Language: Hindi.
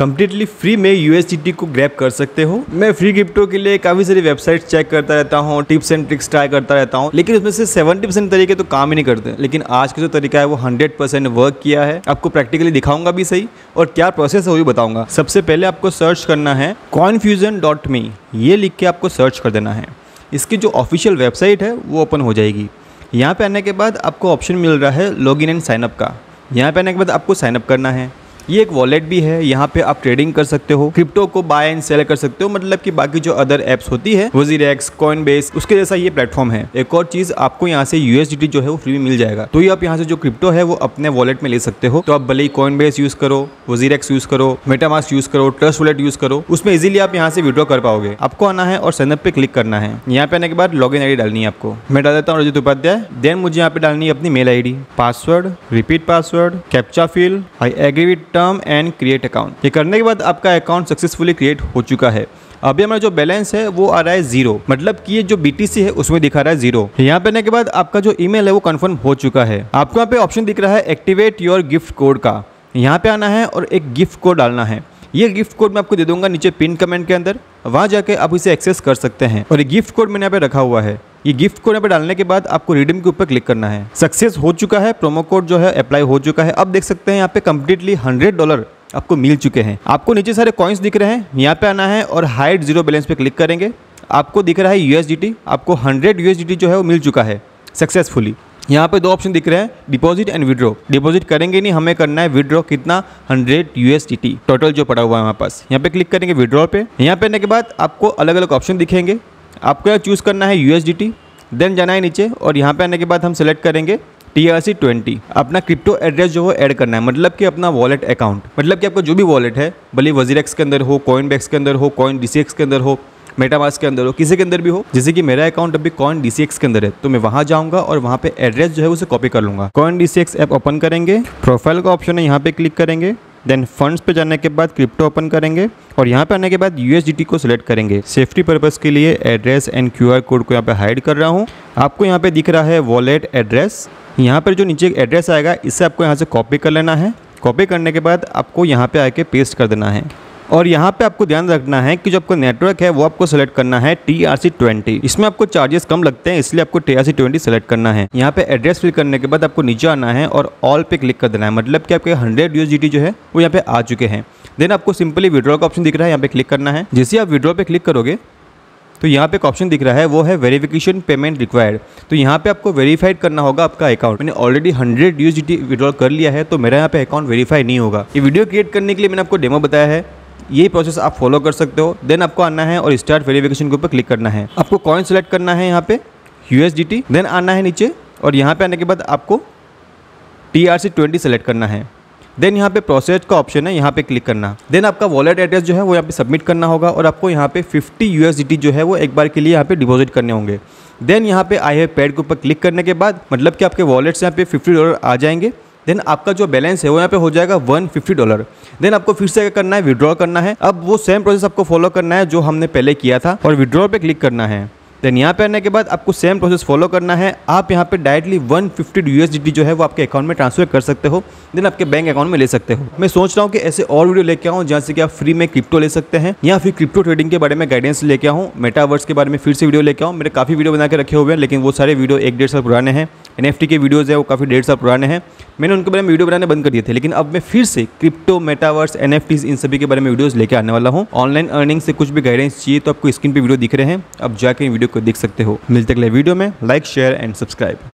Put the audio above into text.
कम्प्लीटली फ्री में यूएसडीटी को ग्रैप कर सकते हो मैं फ्री गिफ्टों के लिए काफ़ी सारी वेबसाइट चेक करता रहता हूँ टिप्स एंड ट्रिक्स ट्राई करता रहता हूँ लेकिन उसमें से सेवेंटी परसेंट तरीके तो काम ही नहीं करते लेकिन आज का जो तरीका है वो हंड्रेड परसेंट वर्क किया है आपको प्रैक्टिकली दिखाऊंगा भी सही और क्या प्रोसेस है वो भी बताऊंगा सबसे पहले आपको सर्च करना है कॉन्फ्यूजन डॉट मी ये लिख के आपको सर्च कर देना है इसकी जो ऑफिशियल वेबसाइट है वो ओपन हो जाएगी यहाँ पे आने के बाद आपको ऑप्शन मिल रहा है लॉग इन एंड साइनअप का यहाँ पे आने के बाद आपको साइनअप करना है ये एक वॉलेट भी है यहाँ पे आप ट्रेडिंग कर सकते हो क्रिप्टो को बाय एंड सेल कर सकते हो मतलब कि बाकी जो अदर एप्स होती है वो जीरेक्स कॉइन बेस उसके जैसा ये प्लेटफॉर्म है एक और चीज आपको यहाँ से यूएसडीटी जो है वो फ्री में मिल जाएगा तो ये आप यहाँ से जो क्रिप्टो है वो अपने वॉलेट में ले सकते हो तो आप भले ही कॉइन बेस यूज करो एक्स यूज करो मेटामास यूज करो ट्रस्ट वॉलेट यूज करो उसमें इजिली आप यहाँ से विड्रॉ कर पाओगे आपको आना है और सेनअप पे क्लिक करना है यहाँ पे आने के बाद लॉग इन आई डालनी है आपको मैं डाल देता हूँ रजित उपाध्याय देन मुझे यहाँ पे डालनी है अपनी mail I password repeat password captcha fill I agree term and create account ये करने के बाद आपका अकाउंट सक्सेसफुली क्रिएट हो चुका है अभी हमारा जो बैलेंस है वो आ रहा है जीरो मतलब कि ये जो BTC है उसमें दिखा रहा है जीरो यहाँ पे आने के बाद आपका जो ईमेल है वो कंफर्म हो चुका है आपको यहाँ पे ऑप्शन दिख रहा है एक्टिवेट योर गिफ्ट कोड का यहाँ पे आना है और एक गिफ्ट कोड डालना है ये गिफ्ट कोड मैं आपको दे दूंगा नीचे पिन कमेंट के अंदर वहाँ जाके आप इसे एक्सेस कर सकते हैं और ये गिफ्ट कोड मैंने यहाँ पे रखा हुआ है ये गिफ्ट यहाँ पर डालने के बाद आपको रिडीम के ऊपर क्लिक करना है सक्सेस हो चुका है प्रोमो कोड जो है अप्लाई हो चुका है अब देख सकते हैं यहाँ पे कम्प्लीटली हंड्रेड डॉलर आपको मिल चुके हैं आपको नीचे सारे कॉइन्स दिख रहे हैं यहाँ पे आना है और हाइट जीरो बैलेंस पे क्लिक करेंगे आपको दिख रहा है यूएसडीटी आपको हंड्रेड यूएसडीटी जो है वो मिल चुका है सक्सेसफुली यहाँ पे दो ऑप्शन दिख रहे हैं डिपॉजिट एंड विड्रॉ डिपॉजिट करेंगे नहीं हमें करना है विड्रॉ कितना 100 यूएसडीटी टोटल जो पड़ा हुआ है हमारे पास यहाँ पे क्लिक करेंगे विड्रॉ पे यहाँ पे आने के बाद आपको अलग अलग ऑप्शन दिखेंगे आपको यहाँ चूज़ करना है यू देन जाना है नीचे और यहाँ पे आने के बाद हम सेलेक्ट करेंगे टी आर सी ट्वेंटी अपना क्रिप्टो एड्रेस जो हो ऐड करना है मतलब कि अपना वॉलेट अकाउंट मतलब कि आपका जो भी वॉलेट है भले एक्स के अंदर हो कॉइन बैक्स के अंदर हो कॉइन डी के अंदर हो मेटामास के अंदर हो किसी के अंदर भी हो जैसे कि मेरा अकाउंट अभी कॉइन डी के अंदर है तो मैं वहाँ जाऊँगा और वहाँ पे एड्रेस जो है उसे कॉपी कर लूँगा कॉइन डी ऐप ओपन करेंगे प्रोफाइल का ऑप्शन है यहाँ पे क्लिक करेंगे देन फंड्स पे जाने के बाद क्रिप्टो ओपन करेंगे और यहाँ पे आने के बाद यू को सिलेक्ट करेंगे सेफ्टी पर्पज़ के लिए एड्रेस एंड क्यू कोड को यहाँ पे हाइड कर रहा हूँ आपको यहाँ पे दिख रहा है वॉलेट एड्रेस यहाँ पर जो नीचे एड्रेस आएगा इसे आपको यहाँ से कॉपी कर लेना है कॉपी करने के बाद आपको यहाँ पे आके पेस्ट कर देना है और यहाँ पे आपको ध्यान रखना है कि जो आपका नेटवर्क है वो आपको सेलेक्ट करना है टी आर सी ट्वेंटी इसमें आपको चार्जेस कम लगते हैं इसलिए आपको T R C twenty select करना है यहाँ पे एड्रेस फिल करने के बाद आपको नीचे आना है और ऑल पे क्लिक कर देना है मतलब कि आपके हंड्रेड यू जो है वो यहाँ पे आ चुके हैं देन आपको सिंपली विड्रॉ का ऑप्शन दिख रहा है यहाँ पे क्लिक करना है जैसे आप विड्रॉ पे क्लिक करोगे तो यहाँ पे एक ऑप्शन दिख रहा है वो है वेरिफिकेशन पेमेंट रिक्वायर्ड तो यहाँ पे आपको वेरीफाइड करना होगा आपका अकाउंट मैंने ऑलरेडी हंड्रेड यूज विड्रॉल कर लिया है तो मेरा यहाँ पे अकाउंट वेरीफाई नहीं होगा ये वीडियो क्रिएट करने के लिए मैंने आपको डेमो बताया है ये प्रोसेस आप फॉलो कर सकते हो देन आपको आना है और स्टार्ट वेरिफिकेशन के ऊपर क्लिक करना है आपको कॉइन सेलेक्ट करना है यहाँ पे यू देन आना है नीचे और यहाँ पे आने के बाद आपको T R C twenty select करना है देन यहाँ पे प्रोसेस का ऑप्शन है यहाँ पे क्लिक करना देन आपका वॉलेट एड्रेस जो है वो यहाँ पे सबमिट करना होगा और आपको यहाँ पे 50 यू जो है वो एक बार के लिए यहाँ पे डिपॉजिट करने होंगे देन यहाँ पे आई है पेड के ऊपर क्लिक करने के बाद मतलब कि आपके वॉलेट से यहाँ पे 50 डॉलर आ जाएंगे देन आपका जो बैलेंस है वो यहाँ पे हो जाएगा वन फिफ्टी डॉलर देन आपको फिर से क्या करना है विड्रॉ करना है अब वो सेम प्रोसेस आपको फॉलो करना है जो हमने पहले किया था और विड्रॉ पे क्लिक करना है देन यहाँ पे आने के बाद आपको सेम प्रोसेस फॉलो करना है आप यहाँ पे डायरेक्टली 150 फिफ्टी जो है वो आपके अकाउंट में ट्रांसफर कर सकते हो देन आपके बैंक अकाउंट में ले सकते हो मैं सोच रहा हूँ कि ऐसे और वीडियो लेके आऊँ जहाँ से कि आप फ्री में क्रिप्टो ले सकते हैं या फिर क्रिप्टो ट्रेडिंग के बारे में गाइडेंस लेके आऊँ मेटावर्स के बारे में फिर से वीडियो लेके आऊँ मेरे काफ़ी वीडियो बना के रखे हुए हैं लेकिन वो सारे वीडियो एक डेढ़ साल पुराने हैं एन के वीडियोज़ है वो काफ़ी डेढ़ साल पुराने हैं मैंने उनके बारे में वीडियो बनाने बंद कर दिए थे लेकिन अब मैं फिर से क्रिप्टो मेटावर्स एन इन सभी के बारे में वीडियोज़ लेके आने वाला हूँ ऑनलाइन अर्निंग से कुछ भी गाइडेंस चाहिए तो आपको स्क्रीन पर वीडियो दिख रहे हैं आप जाकर वीडियो को देख सकते हो मिलते अगले वीडियो में लाइक शेयर एंड सब्सक्राइब